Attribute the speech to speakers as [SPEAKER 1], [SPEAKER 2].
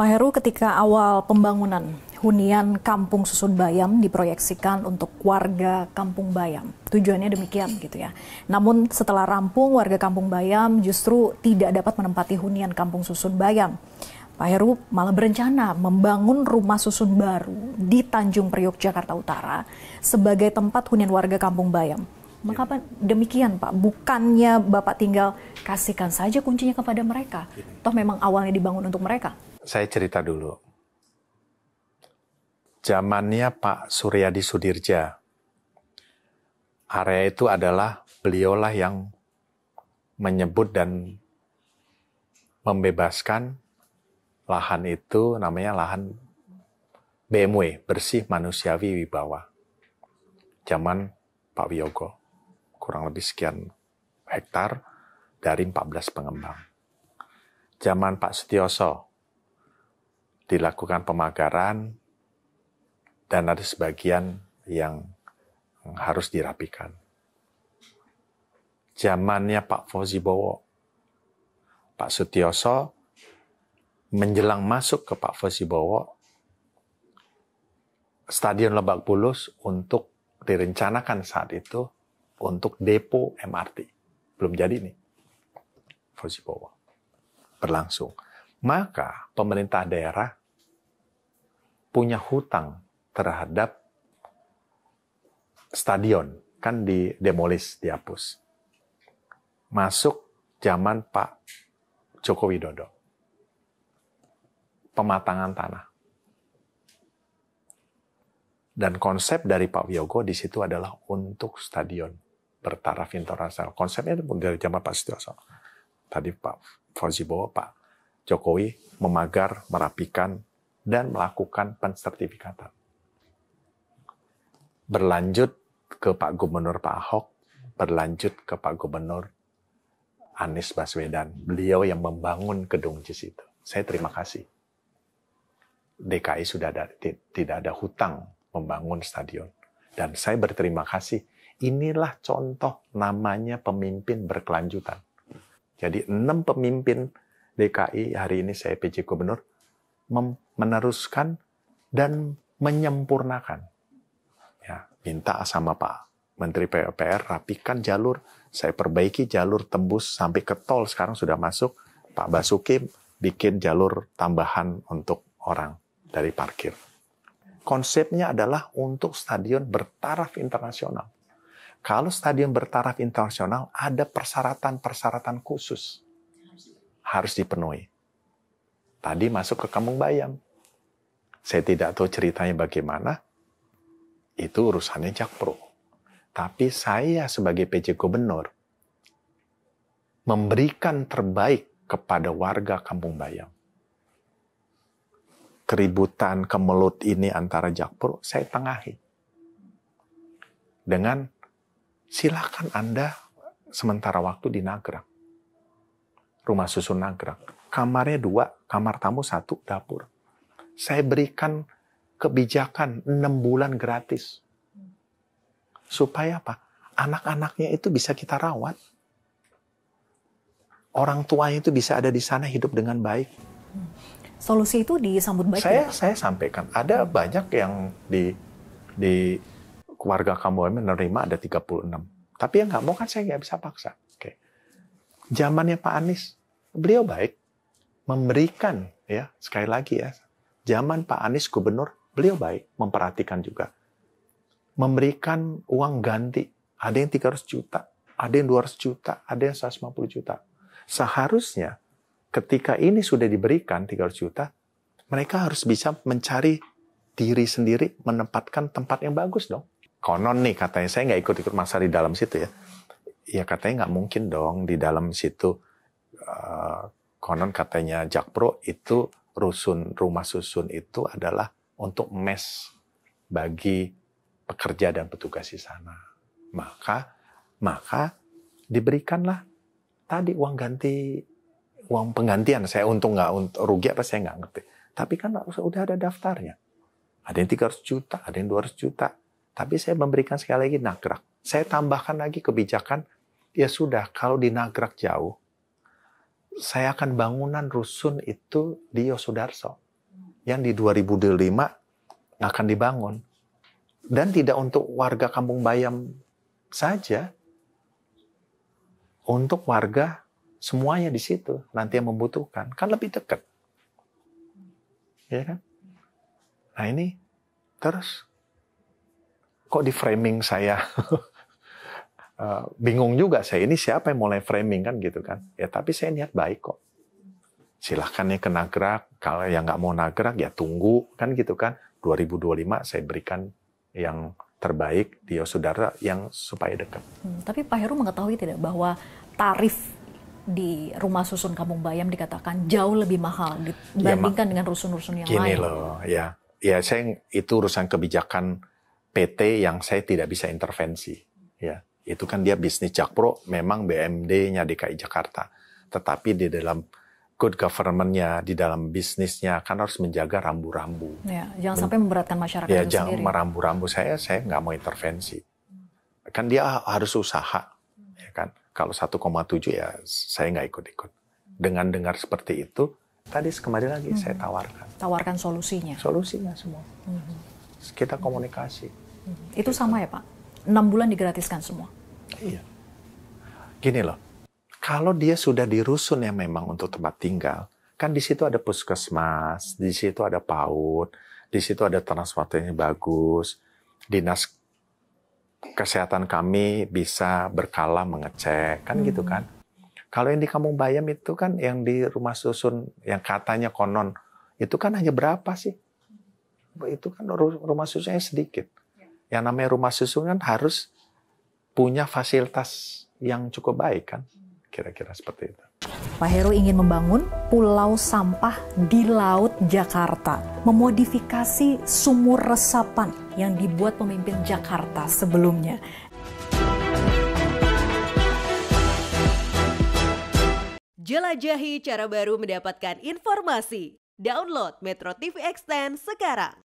[SPEAKER 1] Pak Heru, ketika awal pembangunan hunian Kampung Susun Bayam diproyeksikan untuk warga Kampung Bayam. Tujuannya demikian gitu ya. Namun setelah rampung warga Kampung Bayam justru tidak dapat menempati hunian Kampung Susun Bayam. Pak Heru malah berencana membangun rumah susun baru di Tanjung Priok, Jakarta Utara sebagai tempat hunian warga Kampung Bayam. Iya. Mengapa ya. demikian Pak, bukannya Bapak tinggal kasihkan saja kuncinya kepada mereka. Ya. Toh memang awalnya dibangun untuk mereka.
[SPEAKER 2] Saya cerita dulu. Zamannya Pak Suryadi Sudirja. Area itu adalah beliaulah yang menyebut dan membebaskan lahan itu namanya lahan BMW, bersih manusiawi wibawa. Zaman Pak Wiyogo kurang lebih sekian hektar dari 14 pengembang. Zaman Pak Setioso dilakukan pemagaran dan ada sebagian yang harus dirapikan. Zamannya Pak Fauzi Bowo, Pak Sutioso menjelang masuk ke Pak Fauzi Bowo, Stadion Lebak Bulus untuk direncanakan saat itu untuk depo MRT. Belum jadi nih. Fauzi Bowo. Berlangsung. Maka pemerintah daerah punya hutang terhadap stadion. Kan didemolis, dihapus. Masuk zaman Pak Joko Widodo. Pematangan tanah. Dan konsep dari Pak Wiyogo di situ adalah untuk stadion bertaraf internasional. Konsepnya itu dari zaman Pak Sutioso. Tadi Pak Fauzi bawa Pak Jokowi memagar, merapikan, dan melakukan pensertifikatan. Berlanjut ke Pak Gubernur Pak Ahok, berlanjut ke Pak Gubernur Anies Baswedan. Beliau yang membangun gedung JIS itu. Saya terima kasih. DKI sudah ada, tidak ada hutang membangun stadion. Dan saya berterima kasih Inilah contoh namanya pemimpin berkelanjutan. Jadi enam pemimpin DKI hari ini saya PJ Gubernur meneruskan dan menyempurnakan. Ya, minta sama Pak Menteri PUPR rapikan jalur, saya perbaiki jalur tembus sampai ke tol sekarang sudah masuk. Pak Basuki bikin jalur tambahan untuk orang dari parkir. Konsepnya adalah untuk stadion bertaraf internasional. Kalau stadion bertaraf internasional ada persyaratan-persyaratan khusus harus dipenuhi. Tadi masuk ke kampung bayam. Saya tidak tahu ceritanya bagaimana. Itu urusannya Jakpro. Tapi saya sebagai pj Gubernur memberikan terbaik kepada warga kampung bayam. Keributan kemelut ini antara Jakpro saya tengahi dengan silakan Anda sementara waktu di Nagrak. Rumah susun Nagrak. Kamarnya dua, kamar tamu satu, dapur. Saya berikan kebijakan enam bulan gratis. Supaya apa? Anak-anaknya itu bisa kita rawat. Orang tuanya itu bisa ada di sana hidup dengan baik.
[SPEAKER 1] Solusi itu disambut baik. Saya ya?
[SPEAKER 2] saya sampaikan. Ada banyak yang di di keluarga kamu menerima ada 36. Tapi yang nggak mau kan saya nggak bisa paksa. Oke. Zamannya Pak Anies, beliau baik memberikan ya sekali lagi ya. Zaman Pak Anies gubernur, beliau baik memperhatikan juga. Memberikan uang ganti, ada yang 300 juta, ada yang 200 juta, ada yang 150 juta. Seharusnya ketika ini sudah diberikan 300 juta, mereka harus bisa mencari diri sendiri menempatkan tempat yang bagus dong konon nih katanya saya nggak ikut-ikut masa di dalam situ ya. Ya katanya nggak mungkin dong di dalam situ uh, konon katanya Jakpro itu rusun rumah susun itu adalah untuk mes bagi pekerja dan petugas di sana. Maka maka diberikanlah tadi uang ganti uang penggantian. Saya untung nggak rugi apa saya nggak ngerti. Tapi kan udah ada daftarnya. Ada yang 300 juta, ada yang 200 juta. Tapi saya memberikan sekali lagi nagrak. Saya tambahkan lagi kebijakan, ya sudah kalau di nagrak jauh, saya akan bangunan rusun itu di Yosudarso. Yang di 2005 akan dibangun. Dan tidak untuk warga kampung Bayam saja, untuk warga semuanya di situ nanti yang membutuhkan kan lebih dekat, ya kan? Nah ini terus kok di framing saya eh, bingung juga saya ini siapa yang mulai framing kan gitu kan ya tapi saya niat baik kok silahkan nih ya, kena gerak kalau yang nggak mau nagrak ya tunggu kan gitu kan 2025 saya berikan yang terbaik dia saudara yang supaya dekat.
[SPEAKER 1] Hmm, tapi Pak Heru mengetahui tidak bahwa tarif di rumah susun Kampung Bayam dikatakan jauh lebih mahal iya, dibandingkan ya, dengan rusun-rusun yang gini lain. Gini loh,
[SPEAKER 2] ya, ya saya itu urusan kebijakan PT yang saya tidak bisa intervensi. Ya, itu kan dia bisnis Jakpro memang BMD-nya DKI Jakarta. Tetapi di dalam good government-nya, di dalam bisnisnya kan harus menjaga rambu-rambu.
[SPEAKER 1] Ya, jangan sampai memberatkan masyarakat ya, itu jangan sendiri.
[SPEAKER 2] merambu-rambu saya, saya nggak mau intervensi. Kan dia harus usaha, ya kan. Kalau 1,7 ya saya nggak ikut-ikut. Dengan dengar seperti itu, tadi kembali lagi hmm. saya tawarkan.
[SPEAKER 1] Tawarkan solusinya. Solusinya semua. Hmm
[SPEAKER 2] kita komunikasi.
[SPEAKER 1] Itu sama ya Pak? 6 bulan digratiskan semua? Iya.
[SPEAKER 2] Gini loh, kalau dia sudah di rusun yang memang untuk tempat tinggal, kan di situ ada puskesmas, di situ ada PAUD, di situ ada transportasi bagus, dinas kesehatan kami bisa berkala mengecek, kan hmm. gitu kan. Kalau yang di Kampung Bayam itu kan yang di rumah susun yang katanya konon itu kan hanya berapa sih? itu kan rumah susunya sedikit. Ya. Yang namanya rumah susun kan harus punya fasilitas yang cukup baik kan. Kira-kira seperti itu.
[SPEAKER 1] Pak Heru ingin membangun pulau sampah di Laut Jakarta, memodifikasi sumur resapan yang dibuat pemimpin Jakarta sebelumnya. Jelajahi cara baru mendapatkan informasi.
[SPEAKER 2] Download Metro TV Extend sekarang.